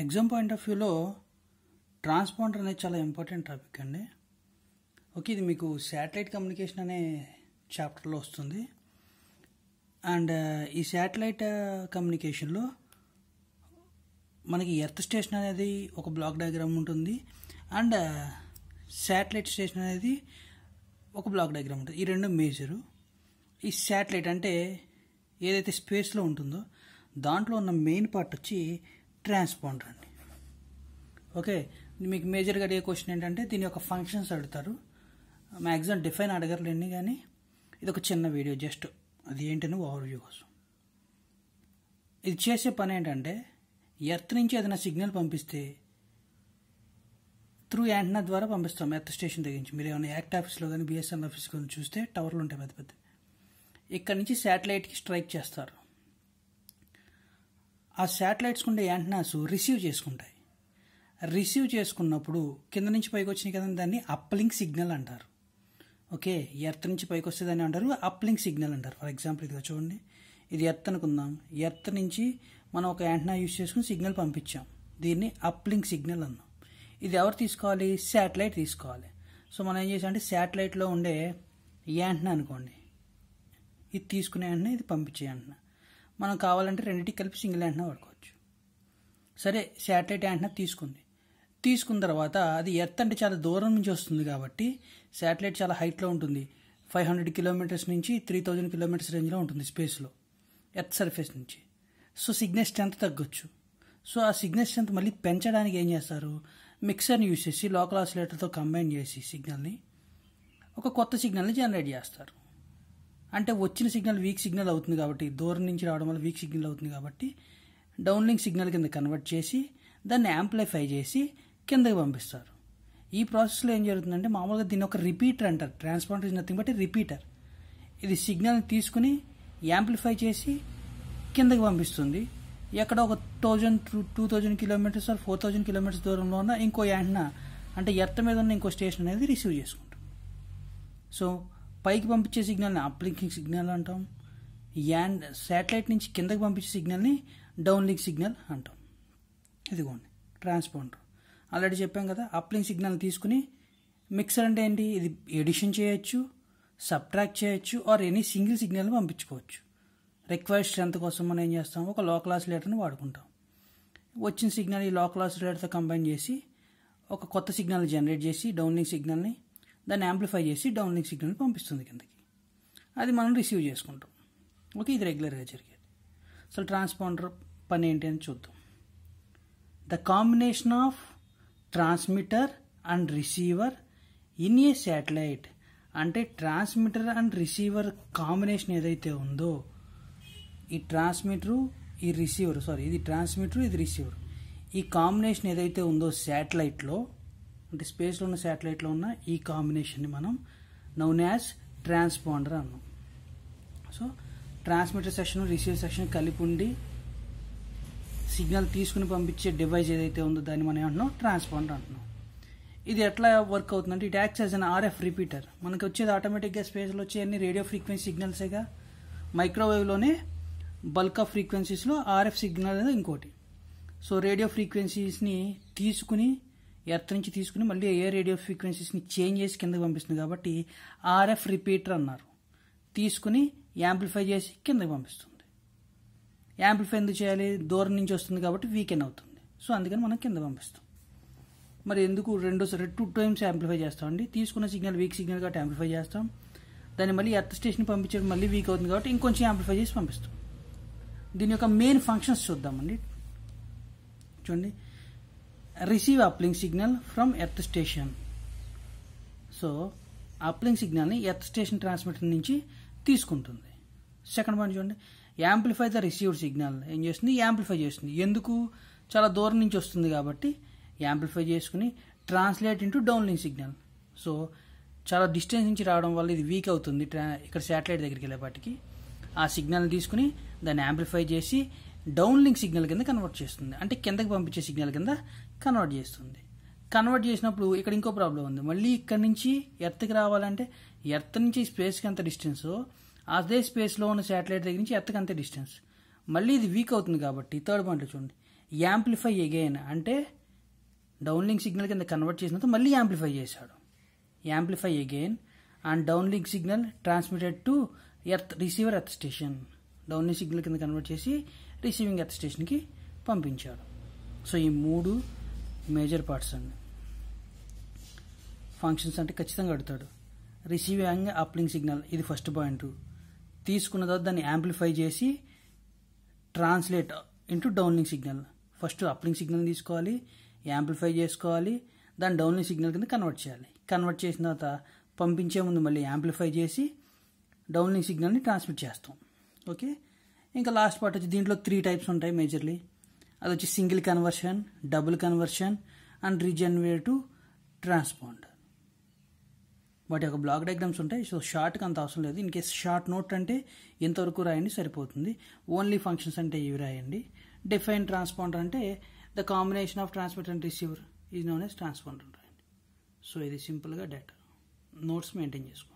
exam point of వ్యూలో transponder అనేది చాలా ఇంపార్టెంట్ టాపిక్ అండి ఓకే ఇది మీకు శాటిలైట్ కమ్యూనికేషన్ అనే చాప్టర్లో వస్తుంది అండ్ ఈ శాటిలైట్ కమ్యూనికేషన్లో uh, మనకి ఎర్త్ స్టేషన్ అనేది ఒక బ్లాక్ డయాగ్రామ్ ఉంటుంది అండ్ శాటిలైట్ స్టేషన్ అనేది ఒక బ్లాక్ డయాగ్రామ్ ఉంటుంది ఈ రెండు మేజరు ఈ శాటిలైట్ అంటే ఏదైతే స్పేస్లో ఉంటుందో దాంట్లో ఉన్న మెయిన్ పార్ట్ వచ్చి ట్రాన్స్పాండర్ అండి ఓకే మీకు మేజర్గా అడిగే క్వశ్చన్ ఏంటంటే దీని యొక్క ఫంక్షన్స్ అడుగుతారు మ్యాక్సిమం డిఫైన్ అడగర్లేండి కానీ ఇది ఒక చిన్న వీడియో జస్ట్ అది ఏంటని ఓవర్ వ్యూ కోసం ఇది చేసే పని ఏంటంటే ఎర్త్ నుంచి ఏదైనా సిగ్నల్ పంపిస్తే త్రూ యాంటనా ద్వారా పంపిస్తాం ఎర్త్ స్టేషన్ దగ్గర నుంచి మీరు ఏమైనా యాక్ట్ ఆఫీస్లో కానీ బిఎస్ఎన్ ఆఫీస్ కానీ చూస్తే టవర్లు ఉంటాయి పెద్ద పెద్ద ఇక్కడ నుంచి శాటిలైట్కి స్ట్రైక్ చేస్తారు ఆ శాటిలైట్స్ ఉండే యాంటనాస్ రిసీవ్ చేసుకుంటాయి రిసీవ్ చేసుకున్నప్పుడు కింద నుంచి పైకి వచ్చినాయి కదా దాన్ని అప్లింగ్ సిగ్నల్ అంటారు ఓకే ఎర్త్ నుంచి పైకి వస్తే దాన్ని అంటారు అప్లింగ్ సిగ్నల్ అంటారు ఫర్ ఎగ్జాంపుల్ ఇదిగా చూడండి ఇది ఎర్త్ అనుకుందాం ఎర్త్ నుంచి మనం ఒక యాంటనా యూజ్ చేసుకుని సిగ్నల్ పంపించాం దీన్ని అప్లింగ్ సిగ్నల్ అన్నాం ఇది ఎవరు తీసుకోవాలి శాటిలైట్ తీసుకోవాలి సో మనం ఏం చేసామంటే శాటిలైట్లో ఉండే యాంటనా అనుకోండి ఇది తీసుకునే యాంటనా ఇది పంపించే యాంటనా మనం కావాలంటే రెండింటికి కలిపి సింగిల్ యాంటనా వాడుకోవచ్చు సరే శాటిలైట్ యాంటనా తీసుకుంది తీసుకున్న తర్వాత అది ఎర్త్ అంటే చాలా దూరం నుంచి వస్తుంది కాబట్టి శాటిలైట్ చాలా హైట్లో ఉంటుంది ఫైవ్ హండ్రెడ్ కిలోమీటర్స్ నుంచి త్రీ థౌజండ్ కిలోమీటర్స్ రేంజ్లో ఉంటుంది స్పేస్లో ఎర్త్ సర్ఫేస్ నుంచి సో సిగ్నల్ స్ట్రెంత్ తగ్గొచ్చు సో ఆ సిగ్నల్ స్ట్రెంత్ మళ్ళీ పెంచడానికి ఏం చేస్తారు మిక్సర్ని యూజ్ చేసి లోకల్ ఆసిలేటర్తో కంబైన్ చేసి సిగ్నల్ని ఒక కొత్త సిగ్నల్ని జనరేట్ చేస్తారు అంటే వచ్చిన సిగ్నల్ వీక్ సిగ్నల్ అవుతుంది కాబట్టి దూరం నుంచి రావడం వల్ల వీక్ సిగ్నల్ అవుతుంది కాబట్టి డౌన్లింక్ సిగ్నల్ కింద కన్వర్ట్ చేసి దాన్ని యాంప్లిఫై చేసి కిందకి పంపిస్తారు ఈ ప్రాసెస్లో ఏం జరుగుతుందంటే మామూలుగా దీన్ని ఒక రిపీటర్ అంటారు transponder is nothing but repeater ఇది సిగ్నల్ని తీసుకుని యాంప్లిఫై చేసి కిందకి పంపిస్తుంది ఎక్కడ ఒక thousand two thousand kilometres or four thousand kilometres దూరంలో ఉన్న ఇంకో యాంటనా అంటే ఎర్త మీద ఉన్న ఇంకో స్టేషన్ అనేది రిసీవ్ చేసుకుంటాం సో పైకి పంపించే సిగ్నల్ని అప్లింకింగ్ సిగ్నల్ అంటాం యాండ్ శాటిలైట్ నుంచి కిందకి పంపించే సిగ్నల్ని డౌన్లింక్ సిగ్నల్ అంటాం ఇదిగోండి ట్రాన్స్పాండర్ ఆల్రెడీ చెప్పాం కదా అప్లింక్ సిగ్నల్ తీసుకుని మిక్సర్ అంటే ఏంటి ఇది ఎడిషన్ చేయొచ్చు సబ్ట్రాక్ట్ చేయొచ్చు ఆర్ ఎనీ సింగిల్ సిగ్నల్ పంపించుకోవచ్చు రిక్వైర్డ్ స్ట్రెంత్ కోసం మనం ఏం చేస్తాం ఒక లో క్లాస్ లెటర్ని వాడుకుంటాం వచ్చిన సిగ్నల్ ఈ లో క్లాస్ లెటర్తో కంబైన్ చేసి ఒక కొత్త సిగ్నల్ జనరేట్ చేసి డౌన్లింక్ సిగ్నల్ని దాన్ని యాంప్లిఫై చేసి డౌన్ లింక్ సిగ్నల్ పంపిస్తుంది కిందకి అది మనం రిసీవ్ చేసుకుంటాం ఓకే ఇది రెగ్యులర్గా జరిగేది సో ట్రాన్స్పాండర్ పని ఏంటి అని చూద్దాం the combination of transmitter and receiver in a satellite అంటే ట్రాన్స్మిటర్ అండ్ రిసీవర్ కాంబినేషన్ ఏదైతే ఉందో ఈ ట్రాన్స్మిటరు ఈ రిసీవర్ సారీ ఇది ట్రాన్స్మిటర్ ఇది రిసీవర్ ఈ కాంబినేషన్ ఏదైతే ఉందో శాటిలైట్లో అంటే స్పేస్లో ఉన్న శాటిలైట్లో ఉన్న ఈ కాంబినేషన్ని మనం నౌన్ యాజ్ ట్రాన్స్పాండర్ అన్నాం so transmitter section receive section కలిపి ఉండి సిగ్నల్ తీసుకుని పంపించే డివైజ్ ఏదైతే ఉందో దాన్ని మనం ఏమంటున్నాం ట్రాన్స్పాండర్ అంటున్నాం ఇది ఎట్లా వర్క్ అవుతుందంటే it acts as an RF repeater మనకు వచ్చేది ఆటోమేటిక్గా స్పేస్లో వచ్చే అన్ని రేడియో ఫ్రీక్వెన్సీ సిగ్నల్సేగా మైక్రోవేవ్లోనే బల్క్ ఆఫ్ ఫ్రీక్వెన్సీస్లో ఆర్ఎఫ్ సిగ్నల్ అనేది ఇంకోటి సో రేడియో ఫ్రీక్వెన్సీస్ని తీసుకుని ఎర్త్ నుంచి తీసుకుని మళ్ళీ ఏ రేడియో ఫ్రీక్వెన్సీస్ని చేంజ్ చేసి కిందకి పంపిస్తుంది కాబట్టి ఆర్ఎఫ్ రిపీటర్ అన్నారు తీసుకుని యాంప్లిఫై చేసి కిందకి పంపిస్తుంది యాంప్లిఫై ఎందుకు చేయాలి దూరం నుంచి వస్తుంది కాబట్టి వీకెండ్ అవుతుంది సో అందుకని మనం కింద పంపిస్తాం మరి ఎందుకు రెండు టూ టైమ్స్ యాంప్లిఫై చేస్తామండి తీసుకున్న సిగ్నల్ వీక్ సిగ్నల్ కాబట్టి యాంప్లిఫై చేస్తాం దాన్ని మళ్ళీ ఎర్త్ స్టేషన్ పంపించడం మళ్ళీ వీక్ అవుతుంది కాబట్టి ఇంకొంచెం యాంప్లిఫై చేసి పంపిస్తాం దీని యొక్క మెయిన్ ఫంక్షన్స్ చూద్దామండి చూడండి receive uplink signal from earth station so uplink సిగ్నల్ని ఎర్త్ స్టేషన్ ట్రాన్స్మిటర్ నుంచి తీసుకుంటుంది సెకండ్ పాయింట్ చూడండి యాంప్లిఫై ద రిసీవ్డ్ సిగ్నల్ ఏం చేస్తుంది యాంప్లిఫై చేస్తుంది ఎందుకు చాలా దూరం నుంచి వస్తుంది కాబట్టి యాంప్లిఫై చేసుకుని translate into downlink signal so చాలా డిస్టెన్స్ నుంచి రావడం వల్ల ఇది వీక్ అవుతుంది ఇక్కడ శాటిలైట్ దగ్గరికి వెళ్ళేపాటికి ఆ సిగ్నల్ని తీసుకుని దాన్ని యాంప్లిఫై చేసి డౌన్ లింక్ సిగ్నల్ కింద కన్వర్ట్ చేస్తుంది అంటే కిందకి పంపించే సిగ్నల్ కింద కన్వర్ట్ చేస్తుంది కన్వర్ట్ చేసినప్పుడు ఇక్కడ ఇంకో ప్రాబ్లం ఉంది మళ్ళీ ఇక్కడ నుంచి ఎర్త్కి రావాలంటే ఎర్త్ నుంచి స్పేస్కి ఎంత డిస్టెన్స్ అదే స్పేస్లో ఉన్న శాటిలైట్ దగ్గర నుంచి ఎర్త్కి అంతే డిస్టెన్స్ మళ్ళీ ఇది వీక్ అవుతుంది కాబట్టి థర్డ్ పాయింట్లో చూడండి యాంప్లిఫై ఎగైన్ అంటే డౌన్ లింక్ సిగ్నల్ కింద కన్వర్ట్ చేసినంత మళ్ళీ యాంప్లిఫై చేశాడు amplify again and down link signal transmitted to earth receiver earth station down link signal కింద కన్వర్ట్ చేసి రిసీవింగ్ స్టేషన్కి పంపించాడు సో ఈ మూడు మేజర్ పార్ట్స్ అండి ఫంక్షన్స్ అంటే ఖచ్చితంగా అడుగుతాడు రిసీవింగ్ అప్లింగ్ సిగ్నల్ ఇది ఫస్ట్ పాయింట్ తీసుకున్న తర్వాత దాన్ని యాంప్లిఫై చేసి translate into downlink signal first uplink signal తీసుకోవాలి యాంప్లిఫై చేసుకోవాలి దాన్ని డౌన్లింగ్ సిగ్నల్ కింద కన్వర్ట్ చేయాలి కన్వర్ట్ చేసిన తర్వాత పంపించే ముందు మళ్ళీ యాంప్లిఫై చేసి డౌన్లింగ్ సిగ్నల్ని ట్రాన్స్మిట్ చేస్తాం ఓకే ఇంకా లాస్ట్ పార్ట్ వచ్చి దీంట్లో త్రీ టైప్స్ ఉంటాయి మేజర్లీ అది వచ్చి single conversion double conversion and regenerate to transpond వాటి యొక్క బ్లాక్ డయాగ్రామ్స్ ఉంటాయి సో షార్ట్కి అంత అవసరం లేదు ఇన్ కేస్ షార్ట్ నోట్ అంటే ఎంతవరకు రాయండి సరిపోతుంది ఓన్లీ ఫంక్షన్స్ అంటే ఇవి రాయండి డిఫైన్ ట్రాన్స్పాండర్ అంటే the combination of transmit and receiver is known as transponder రాయండి సో ఇది సింపుల్గా డేటా నోట్స్ మెయింటైన్ చేసుకోండి